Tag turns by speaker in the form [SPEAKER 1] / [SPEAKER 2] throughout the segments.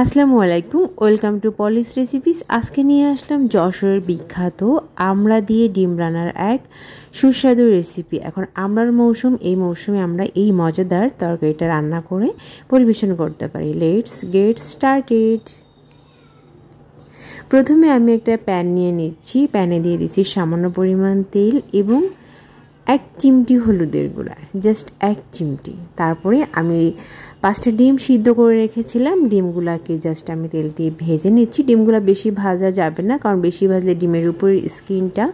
[SPEAKER 1] আসসালামু আলাইকুম welcome to পলিস recipes আজকে নিয়ে আসলাম যশোরের বিখ্যাত আমড়া দিয়ে ডিম রান্নার এক সুস্বাদু রেসিপি এখন আমরার মৌসুম এই মৌসুমে আমরা এই মজাদার তরকারিটা রান্না করে পরিবেশন করতে পারি লেটস গেট স্টার্টেড প্রথমে আমি একটা প্যান নিয়ে নিচ্ছি প্যানে দিয়ে দিচ্ছি সামান্য পরিমাণ তেল এবং এক চিমটি হলুদের গুঁড়া জাস্ট এক চিমটি তারপরে আমি পাঁচটা ডিম সিদ্ধ করে রেখেছিলাম ডিমগুলাকে জাস্ট আমি তেল দিয়ে ভেজে নিচ্ছি ডিমগুলো বেশি ভাজা যাবে না কারণ বেশি ভাজলে ডিমের উপর স্কিনটা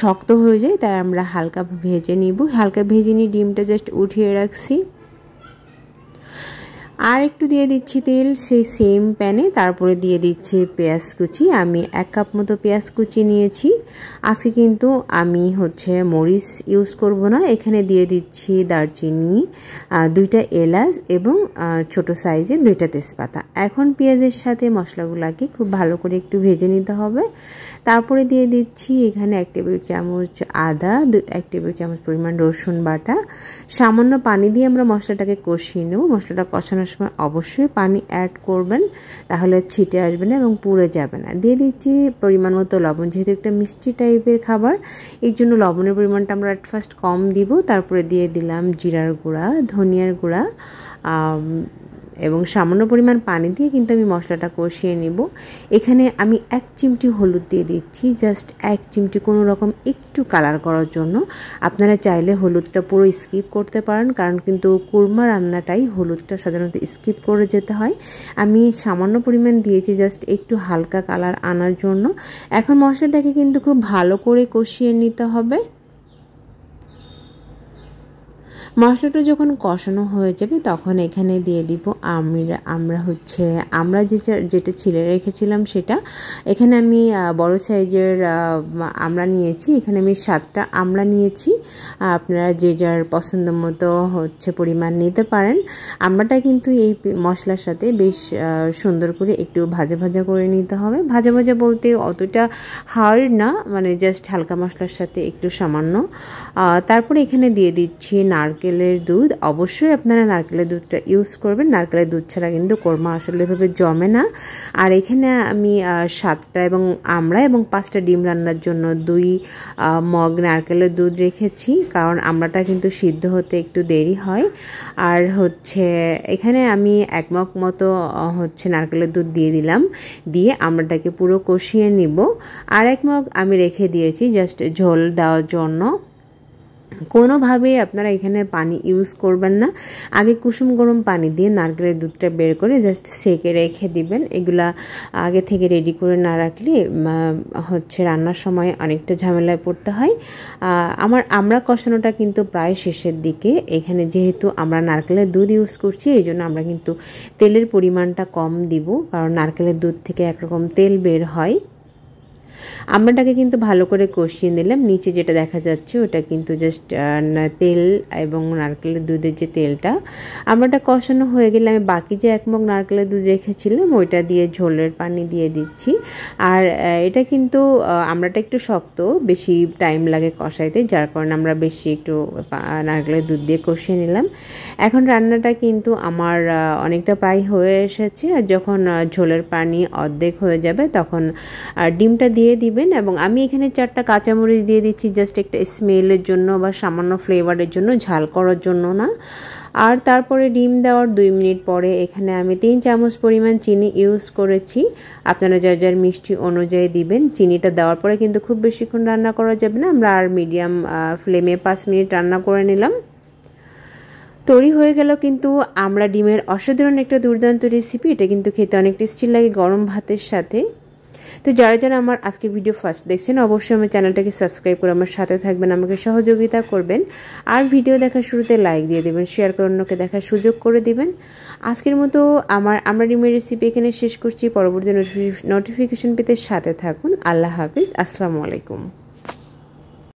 [SPEAKER 1] শক্ত হয়ে যায় তাই আমরা হালকা ভেজে নিব হালকা ভেজে নিয়ে ডিমটা জাস্ট উঠিয়ে রাখছি আর একটু দিয়ে দিচ্ছি তেল সেই সেম প্যানে তারপরে দিয়ে দিচ্ছি পেঁয়াজ কুচি আমি এক কাপ মতো পেঁয়াজ কুচি নিয়েছি আজকে কিন্তু আমি হচ্ছে মরিচ ইউজ করব না এখানে দিয়ে দিচ্ছি দারচিনি দুইটা এলাচ এবং ছোট সাইজে দুইটা তেজপাতা এখন পেঁয়াজের সাথে মশলাগুলোকে খুব ভালো করে একটু ভেজে নিতে হবে তারপরে দিয়ে দিচ্ছি এখানে এক টেবিল চামচ আদা এক টেবিল চামচ পরিমাণ রসুন বাটা সামান্য পানি দিয়ে আমরা মশলাটাকে কষিয়ে নেব মশলাটা কষানোর সময় অবশ্যই পানি অ্যাড করবেন তাহলে ছিটে আসবে না এবং পুড়ে যাবে না দিয়ে দিচ্ছি পরিমাণ মতো লবণ যেহেতু একটা মিষ্টি টাইপের খাবার এই জন্য লবণের পরিমাণটা আমরা অ্যাট ফার্স্ট কম দিব তারপরে দিয়ে দিলাম জিরার গুঁড়া ধনিয়ার গুঁড়া এবং সামান্য পরিমাণ পানি দিয়ে কিন্তু আমি মশলাটা কষিয়ে নিব এখানে আমি এক চিমটি হলুদ দিয়ে দিচ্ছি জাস্ট এক চিমটি কোনো রকম একটু কালার করার জন্য আপনারা চাইলে হলুদটা পুরো স্কিপ করতে পারেন কারণ কিন্তু কুরমা রান্নাটাই হলুদটা সাধারণত স্কিপ করে যেতে হয় আমি সামান্য পরিমাণ দিয়েছি জাস্ট একটু হালকা কালার আনার জন্য এখন মশলাটাকে কিন্তু খুব ভালো করে কষিয়ে নিতে হবে মশলাটা যখন কষানো হয়ে যাবে তখন এখানে দিয়ে দিব আমরা আমরা হচ্ছে আমরা যে যেটা ছিলে রেখেছিলাম সেটা এখানে আমি বড় সাইজের আমরা নিয়েছি এখানে আমি সাতটা আমরা নিয়েছি আপনারা যে যার পছন্দ মতো হচ্ছে পরিমাণ নিতে পারেন আমরাটা কিন্তু এই মশলার সাথে বেশ সুন্দর করে একটু ভাজা ভাজা করে নিতে হবে ভাজা ভাজা বলতে অতটা হার্ড না মানে জাস্ট হালকা মশলার সাথে একটু সামান্য তারপরে এখানে দিয়ে দিচ্ছি নারকেল নারকেলের দুধ অবশ্যই আপনারা নারকেলের দুধটা ইউজ করবেন নারকেলের দুধ ছাড়া কিন্তু কোরমা আসলে ভাবে জমে না আর এখানে আমি সাতটা এবং আমড়া এবং পাঁচটা ডিম রান্নার জন্য দুই মগ নারকেলের দুধ রেখেছি কারণ আমড়াটা কিন্তু সিদ্ধ হতে একটু দেরি হয় আর হচ্ছে এখানে আমি এক মগ মতো হচ্ছে নারকেলের দুধ দিয়ে দিলাম দিয়ে আমড়াটাকে পুরো কষিয়ে নিব আর এক মগ আমি রেখে দিয়েছি জাস্ট ঝোল দেওয়ার জন্য কোনোভাবেই আপনারা এখানে পানি ইউজ করবেন না আগে কুসুম গরম পানি দিয়ে নারকেলের দুধটা বের করে জাস্ট সেকে রেখে দিবেন এগুলা আগে থেকে রেডি করে না রাখলে হচ্ছে রান্নার সময় অনেকটা ঝামেলায় পড়তে হয় আমার আমরা কষানোটা কিন্তু প্রায় শেষের দিকে এখানে যেহেতু আমরা নারকেলের দুধ ইউজ করছি এই জন্য আমরা কিন্তু তেলের পরিমাণটা কম দিব কারণ নারকেলের দুধ থেকে একরকম তেল বের হয় আমরাটাকে কিন্তু ভালো করে কষিয়ে নিলাম নিচে যেটা দেখা যাচ্ছে ওটা কিন্তু জাস্ট তেল এবং নারকেলের দুধের যে তেলটা আমরাটা কষানো হয়ে গেলে আমি বাকি যে মগ নারকেলের দুধ রেখেছিলাম ওইটা দিয়ে ঝোলের পানি দিয়ে দিচ্ছি আর এটা কিন্তু আমরাটা একটু শক্ত বেশি টাইম লাগে কষাইতে যার কারণে আমরা বেশি একটু নারকেলের দুধ দিয়ে কষিয়ে নিলাম এখন রান্নাটা কিন্তু আমার অনেকটা প্রায় হয়ে এসেছে আর যখন ঝোলের পানি অর্ধেক হয়ে যাবে তখন ডিমটা দিয়ে দিই নিবেন এবং আমি এখানে চারটা কাঁচামরিচ দিয়ে দিচ্ছি জাস্ট একটা স্মেলের জন্য বা সামান্য ফ্লেভারের জন্য ঝাল করার জন্য না আর তারপরে ডিম দেওয়ার দুই মিনিট পরে এখানে আমি তিন চামচ পরিমাণ চিনি ইউজ করেছি আপনারা যার যার মিষ্টি অনুযায়ী দিবেন চিনিটা দেওয়ার পরে কিন্তু খুব বেশিক্ষণ রান্না করা যাবে না আমরা আর মিডিয়াম ফ্লেমে পাঁচ মিনিট রান্না করে নিলাম তৈরি হয়ে গেল কিন্তু আমরা ডিমের অসাধারণ একটা দুর্দান্ত রেসিপি এটা কিন্তু খেতে অনেক টেস্টি লাগে গরম ভাতের সাথে তো যারা যারা আমার আজকে ভিডিও ফার্স্ট দেখছেন অবশ্যই আমার চ্যানেলটাকে সাবস্ক্রাইব করে আমার সাথে থাকবেন আমাকে সহযোগিতা করবেন আর ভিডিও দেখার শুরুতে লাইক দিয়ে দেবেন শেয়ার করে অন্যকে দেখার সুযোগ করে দিবেন আজকের মতো আমার আমরা ডিমের রেসিপি এখানে শেষ করছি পরবর্তী নোটিফিকেশন পেতে সাথে থাকুন আল্লাহ হাফিজ আসসালামু আলাইকুম